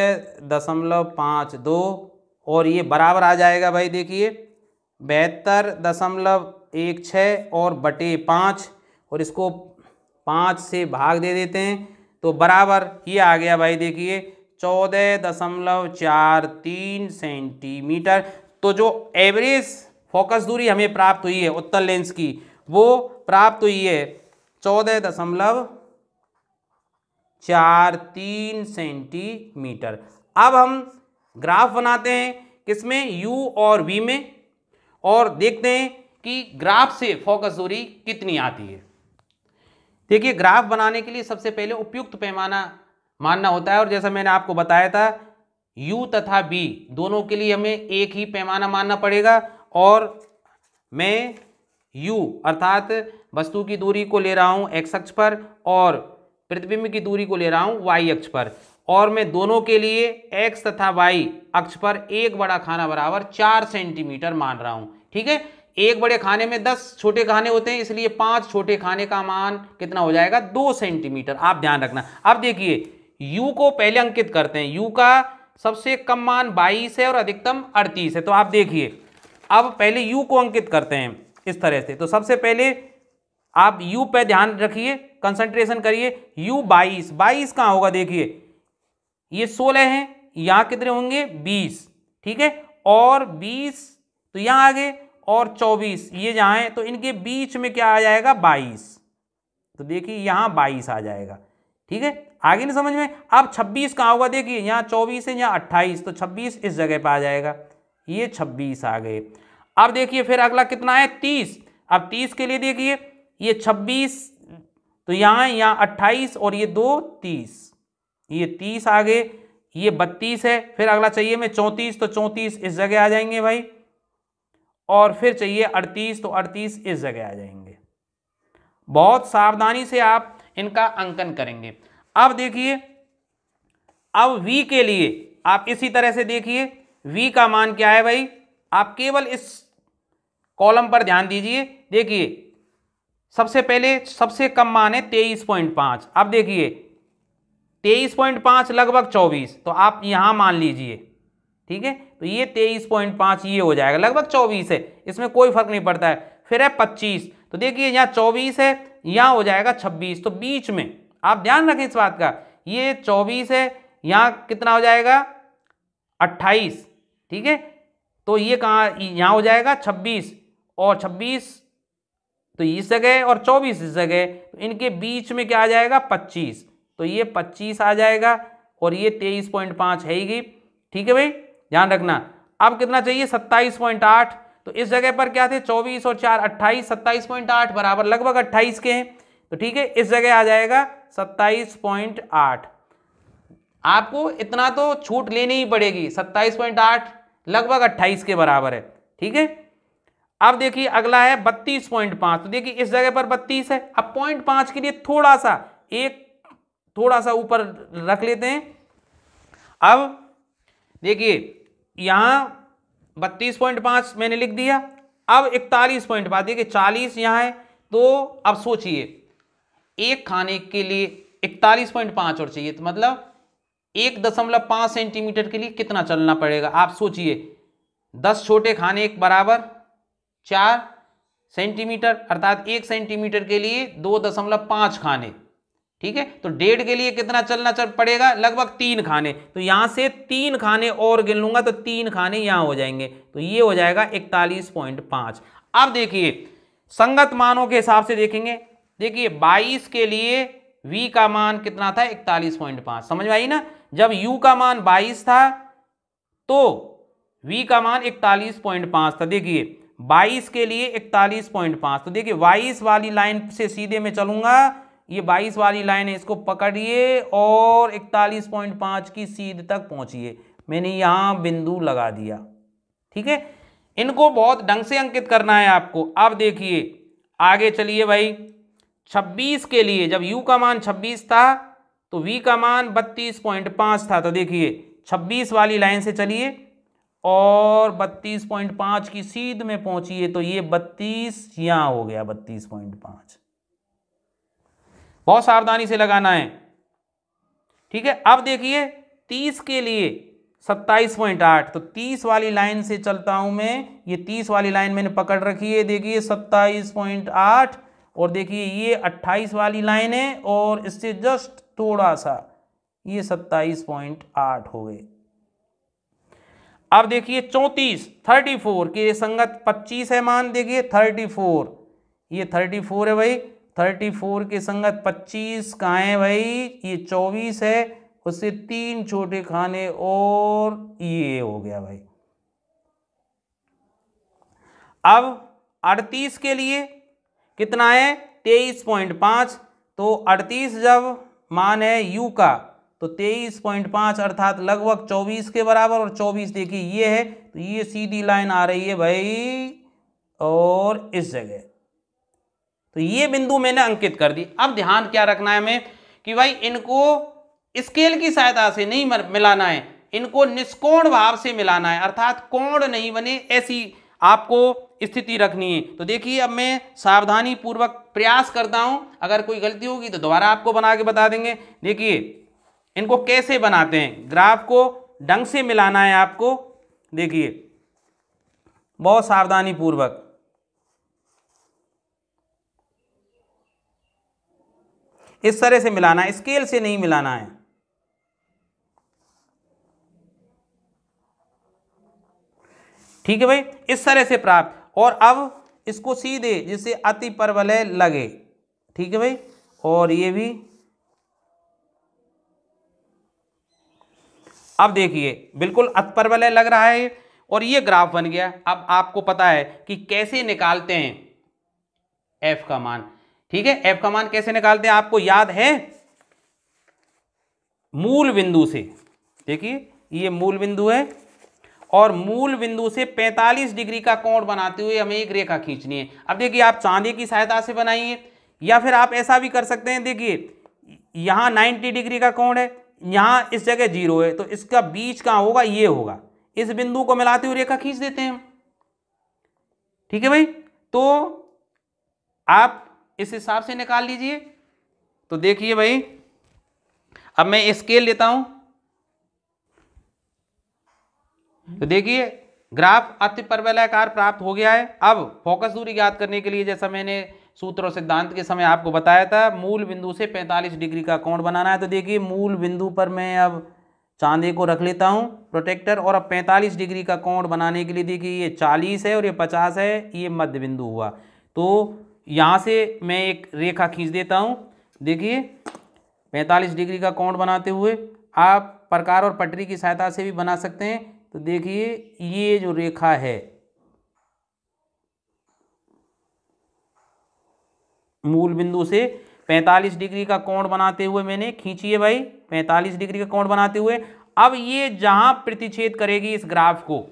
दशमलव पाँच दो और ये बराबर आ जाएगा भाई देखिए बहत्तर दशमलव एक छः और बटे पाँच और इसको पाँच से भाग दे देते हैं तो बराबर ये आ गया भाई देखिए चौदह दशमलव चार तीन सेंटीमीटर तो जो एवरेज फोकस दूरी हमें प्राप्त हुई है उत्तर लेंस की वो प्राप्त हुई है चौदह दशमलव चार तीन सेंटीमीटर अब हम ग्राफ बनाते हैं किसमें यू और वी में और देखते हैं कि ग्राफ से फोकस दूरी कितनी आती है देखिए ग्राफ बनाने के लिए सबसे पहले उपयुक्त पैमाना मानना होता है और जैसा मैंने आपको बताया था u तथा b दोनों के लिए हमें एक ही पैमाना मानना पड़ेगा और मैं u अर्थात वस्तु की दूरी को ले रहा हूँ x अक्ष पर और प्रतिबिंब की दूरी को ले रहा हूँ y अक्ष पर और मैं दोनों के लिए x तथा y अक्ष पर एक बड़ा खाना बराबर चार सेंटीमीटर मान रहा हूँ ठीक है एक बड़े खाने में दस छोटे खाने होते हैं इसलिए पांच छोटे खाने का मान कितना हो जाएगा दो सेंटीमीटर आप ध्यान रखना अब देखिए यू को पहले अंकित करते हैं यू का सबसे कम मान बाईस है और अधिकतम अड़तीस है तो आप देखिए अब पहले यू को अंकित करते हैं इस तरह से तो सबसे पहले आप यू पे ध्यान रखिए कंसंट्रेशन करिए यू बाईस बाईस कहाँ होगा देखिए ये सोलह हैं यहाँ कितने होंगे बीस ठीक है और बीस तो यहाँ आ गए और 24 ये जाएँ तो इनके बीच में क्या आ जाएगा 22 तो देखिए यहाँ 22 आ जाएगा ठीक है आगे नहीं समझ में अब 26 कहाँ होगा देखिए यहाँ 24 है यहाँ 28 तो 26 इस जगह पर आ जाएगा ये 26 आ गए अब देखिए फिर अगला कितना है 30 अब 30 के लिए देखिए ये 26 तो यहाँ यहाँ 28 और ये दो तीस ये तीस आ गए ये बत्तीस है फिर अगला चाहिए मैं चौंतीस तो चौंतीस इस जगह आ जाएंगे भाई और फिर चाहिए अड़तीस तो अड़तीस इस जगह आ जाएंगे बहुत सावधानी से आप इनका अंकन करेंगे अब देखिए अब v के लिए आप इसी तरह से देखिए v का मान क्या है भाई आप केवल इस कॉलम पर ध्यान दीजिए देखिए सबसे पहले सबसे कम मान है तेईस पॉइंट पाँच अब देखिए तेईस पॉइंट पाँच लगभग चौबीस तो आप यहाँ मान लीजिए ठीक है तो ये तेईस पॉइंट पाँच ये हो जाएगा लगभग चौबीस है इसमें कोई फर्क नहीं पड़ता है फिर है पच्चीस तो देखिए यहाँ चौबीस है यहाँ हो जाएगा छब्बीस तो बीच में आप ध्यान रखें इस बात का ये चौबीस है यहाँ कितना हो जाएगा अट्ठाईस ठीक है तो ये कहाँ यहाँ हो जाएगा छब्बीस और छब्बीस तो इस जगह और चौबीस इस जगह तो इनके बीच में क्या आ जाएगा पच्चीस तो ये पच्चीस आ जाएगा और ये तेईस पॉइंट पाँच है ही ठीक है भाई ध्यान रखना अब कितना चाहिए सत्ताईस पॉइंट आठ तो इस जगह पर क्या थे चौबीस और चार अट्ठाईस सत्ताईस पॉइंट आठ बराबर लगभग अट्ठाईस के हैं तो ठीक है इस जगह आ जाएगा सत्ताईस पॉइंट आठ आपको इतना तो छूट लेनी ही पड़ेगी सत्ताईस पॉइंट आठ लगभग अट्ठाईस के बराबर है ठीक है अब देखिए अगला है बत्तीस पॉइंट पांच तो देखिए इस जगह पर बत्तीस है अब पॉइंट पांच के लिए थोड़ा सा एक थोड़ा सा ऊपर रख लेते हैं अब देखिए यहाँ बत्तीस पॉइंट पाँच मैंने लिख दिया अब इकतालीस पॉइंट बात देखिए चालीस यहाँ है तो अब सोचिए एक खाने के लिए इकतालीस पॉइंट पाँच और चाहिए तो मतलब एक दशमलव पाँच सेंटीमीटर के लिए कितना चलना पड़ेगा आप सोचिए दस छोटे खाने एक बराबर चार सेंटीमीटर अर्थात एक सेंटीमीटर के लिए दो दशमलव पाँच खाने ठीक है तो डेढ़ के लिए कितना चलना चल पड़ेगा लगभग तीन खाने तो यहां से तीन खाने और गिन लूंगा तो तीन खाने यहां हो जाएंगे तो ये हो जाएगा इकतालीस पॉइंट पांच अब देखिए संगत मानों के हिसाब से देखेंगे देखिए बाईस के लिए v का मान कितना था इकतालीस पॉइंट पांच समझ में आई ना जब u का मान बाईस था तो v का मान इकतालीस पॉइंट पांच था देखिए बाईस के लिए इकतालीस पॉइंट पांच तो देखिए बाईस वाली लाइन से सीधे में चलूंगा ये 22 वाली लाइन है इसको पकड़िए और 41.5 की सीध तक पहुंचिए मैंने यहां बिंदु लगा दिया ठीक है इनको बहुत ढंग से अंकित करना है आपको अब देखिए आगे चलिए भाई 26 के लिए जब u का मान 26 था तो v का मान 32.5 था तो देखिए 26 वाली लाइन से चलिए और 32.5 की सीध में पहुंचिए तो ये 32 यहां हो गया 32.5 बहुत सावधानी से लगाना है ठीक है अब देखिए तीस के लिए सत्ताईस पॉइंट आठ तो तीस वाली लाइन से चलता हूं मैं ये तीस वाली लाइन मैंने पकड़ रखी है देखिए सत्ताईस पॉइंट आठ और देखिए ये अट्ठाईस वाली लाइन है और इससे जस्ट थोड़ा सा ये सत्ताईस पॉइंट आठ हो गए अब देखिए चौंतीस थर्टी फोर के संगत पच्चीस है मान देखिए थर्टी फोर ये थर्टी फोर है भाई थर्टी फोर की संगत पच्चीस कहाँ है भाई ये चौबीस है उससे तीन छोटे खाने और ये हो गया भाई अब अड़तीस के लिए कितना है तेईस पॉइंट पाँच तो अड़तीस जब मान है यू का तो तेईस पॉइंट पाँच अर्थात लगभग चौबीस के बराबर और चौबीस देखिए ये है तो ये सीधी लाइन आ रही है भाई और इस जगह तो ये बिंदु मैंने अंकित कर दी अब ध्यान क्या रखना है हमें कि भाई इनको स्केल की सहायता से नहीं मिलाना है इनको निष्कोण भाव से मिलाना है अर्थात कोण नहीं बने ऐसी आपको स्थिति रखनी है तो देखिए अब मैं सावधानी पूर्वक प्रयास करता हूं अगर कोई गलती होगी तो दोबारा आपको बना के बता देंगे देखिए इनको कैसे बनाते हैं ग्राफ को ढंग से मिलाना है आपको देखिए बहुत सावधानी पूर्वक इस तरह से मिलाना है स्केल से नहीं मिलाना है ठीक है भाई इस तरह से प्राप्त और अब इसको सीधे जिसे अति परवलय लगे ठीक है भाई और ये भी अब देखिए बिल्कुल अतपरवलय लग रहा है और ये ग्राफ बन गया अब आपको पता है कि कैसे निकालते हैं एफ का मान ठीक है एफ का मान कैसे निकालते हैं आपको याद है मूल बिंदु से देखिए ये मूल बिंदु है और मूल बिंदु से 45 डिग्री का कोण बनाते हुए हमें एक रेखा खींचनी है अब देखिए आप चांदी की सहायता से बनाइए या फिर आप ऐसा भी कर सकते हैं देखिए यहाँ 90 डिग्री का कोण है यहाँ इस जगह जीरो है तो इसका बीच का होगा ये होगा इस बिंदु को मिलाते हुए रेखा खींच देते हैं ठीक है भाई तो आप इस हिसाब से निकाल लीजिए तो देखिए भाई अब मैं स्केल लेता हूं तो देखिए ग्राफ अति परवलयकार प्राप्त हो गया है अब फोकस दूरी ज्ञात करने के लिए जैसा मैंने सूत्र और सिद्धांत के समय आपको बताया था मूल बिंदु से 45 डिग्री का कोण बनाना है तो देखिए मूल बिंदु पर मैं अब चांदे को रख लेता हूं प्रोटेक्टर और अब 45 डिग्री का कोण बनाने के लिए देखिए ये 40 है और ये 50 है ये मध्य बिंदु हुआ तो यहाँ से मैं एक रेखा खींच देता हूँ देखिए 45 डिग्री का कोण बनाते हुए आप प्रकार और पटरी की सहायता से भी बना सकते हैं तो देखिए ये जो रेखा है मूल बिंदु से 45 डिग्री का कोण बनाते हुए मैंने खींची है भाई 45 डिग्री का कोण बनाते हुए अब ये जहां प्रतिच्छेद करेगी इस ग्राफ को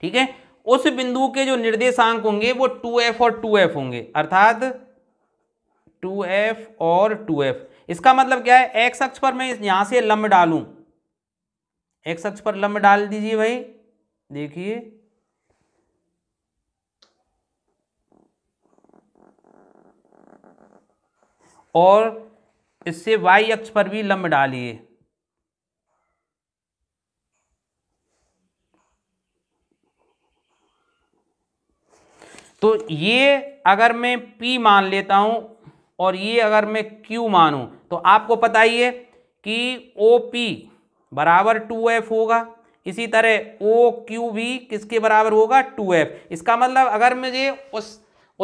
ठीक है उस बिंदु के जो निर्देशांक होंगे वो टू एफ और टू एफ होंगे अर्थात टू एफ और टू एफ इसका मतलब क्या है एक्स अक्ष पर मैं यहां से लंब डालू एक्स अक्ष पर लंब डाल दीजिए भाई देखिए और इससे वाई अक्ष पर भी लंब डालिए तो ये अगर मैं P मान लेता हूँ और ये अगर मैं Q मानूँ तो आपको पता ही है कि ओ पी बराबर टू एफ होगा इसी तरह ओ क्यू भी किसके बराबर होगा टू एफ इसका मतलब अगर मुझे उस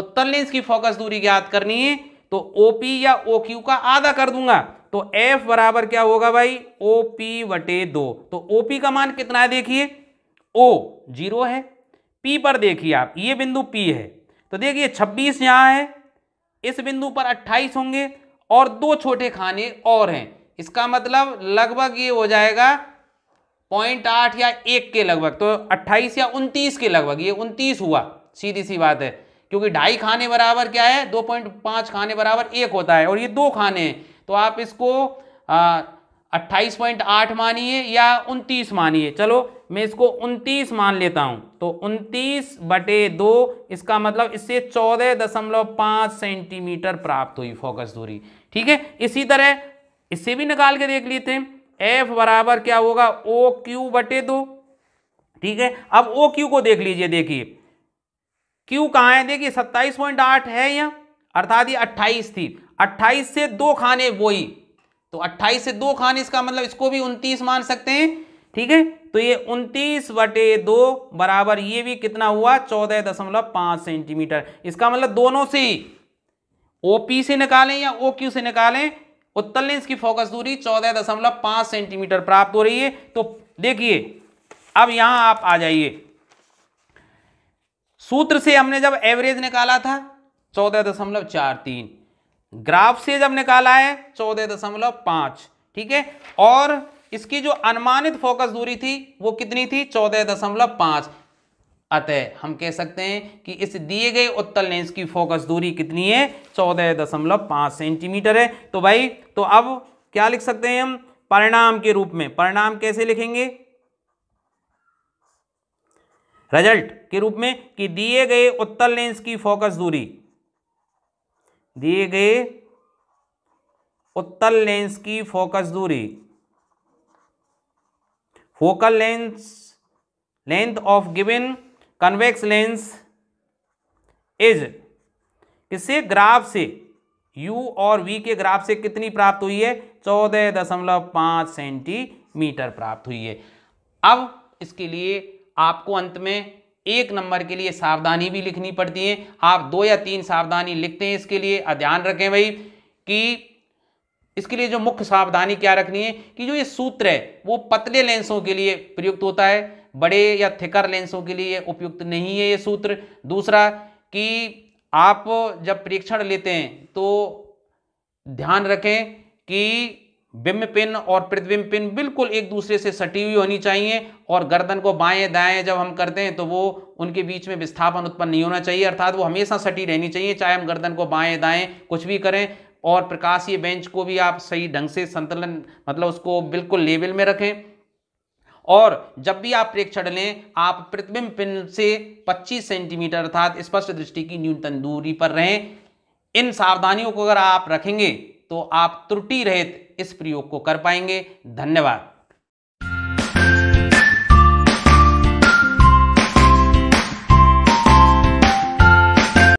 उत्तर लेंस की फोकस दूरी ज्ञात करनी है तो ओ पी या ओ क्यू का आधा कर दूंगा तो एफ बराबर क्या होगा भाई ओ पी वटे दो तो ओ पी का मान कितना है देखिए ओ जीरो है पी पर देखिए आप ये बिंदु पी है तो देखिए 26 यहाँ है इस बिंदु पर 28 होंगे और दो छोटे खाने और हैं इसका मतलब लगभग ये हो जाएगा पॉइंट आठ या एक के लगभग तो 28 या 29 के लगभग ये 29 हुआ सीधी सी बात है क्योंकि ढाई खाने बराबर क्या है दो पॉइंट पाँच खाने बराबर एक होता है और ये दो खाने हैं तो आप इसको आ, 28.8 मानिए या 29 मानिए चलो मैं इसको 29 मान लेता हूं तो 29 बटे दो इसका मतलब इससे 14.5 सेंटीमीटर प्राप्त हुई फोकस दूरी ठीक है इसी तरह इससे भी निकाल के देख लेते हैं एफ बराबर क्या होगा ओ क्यू बटे दो ठीक है अब ओ क्यू को देख लीजिए देखिए क्यू कहाँ है देखिए 27.8 है यहाँ अर्थात ये 28 थी 28 से दो खाने ही तो 28 से दो खान इसका मतलब इसको भी 29 मान सकते हैं ठीक है तो ये 29 बटे दो बराबर ये भी कितना हुआ चौदह दशमलव पांच सेंटीमीटर इसका मतलब दोनों से ओ पी से निकालें या ओ क्यू से निकालें उत्तल लेंस की फोकस दूरी चौदह दशमलव पांच सेंटीमीटर प्राप्त हो रही है तो देखिए अब यहां आप आ जाइए सूत्र से हमने जब एवरेज निकाला था चौदह दशमलव चार तीन ग्राफ से जब निकाला है चौदह दशमलव पांच ठीक है और इसकी जो अनुमानित फोकस दूरी थी वो कितनी थी चौदह दशमलव पांच अतः हम कह सकते हैं कि इस दिए गए उत्तल लेंस की फोकस दूरी कितनी है चौदह दशमलव पांच सेंटीमीटर है तो भाई तो अब क्या लिख सकते हैं हम परिणाम के रूप में परिणाम कैसे लिखेंगे रिजल्ट के रूप में कि दिए गए उत्तल लेंस की फोकस दूरी दिए गए उत्तल लेंस की फोकस दूरी focal lens length of given convex lens is किसे ग्राफ से यू और वी के ग्राफ से कितनी प्राप्त हुई है चौदह दशमलव पाँच सेंटीमीटर प्राप्त हुई है अब इसके लिए आपको अंत में एक नंबर के लिए सावधानी भी लिखनी पड़ती है आप दो या तीन सावधानी लिखते हैं इसके लिए ध्यान रखें भाई कि इसके लिए जो मुख्य सावधानी क्या रखनी है कि जो ये सूत्र है वो पतले लेंसों के लिए प्रयुक्त होता है बड़े या थिकर लेंसों के लिए उपयुक्त नहीं है ये सूत्र दूसरा कि आप जब परीक्षण लेते हैं तो ध्यान रखें कि बिंब पिन और प्रतिबिंब पिन बिल्कुल एक दूसरे से सटी हुई होनी चाहिए और गर्दन को बाएं दाएं जब हम करते हैं तो वो उनके बीच में विस्थापन उत्पन्न नहीं होना चाहिए अर्थात वो हमेशा सटी रहनी चाहिए चाहे हम गर्दन को बाएं दाएं कुछ भी करें और प्रकाशीय बेंच को भी आप सही ढंग से संतुलन मतलब उसको बिल्कुल लेवल में रखें और जब भी आप प्रेक्षण लें आप प्रतिबिंब पिन से पच्चीस सेंटीमीटर अर्थात स्पष्ट दृष्टि की न्यूनतम दूरी पर रहें इन सावधानियों को अगर आप रखेंगे तो आप त्रुटि रहित इस प्रयोग को कर पाएंगे धन्यवाद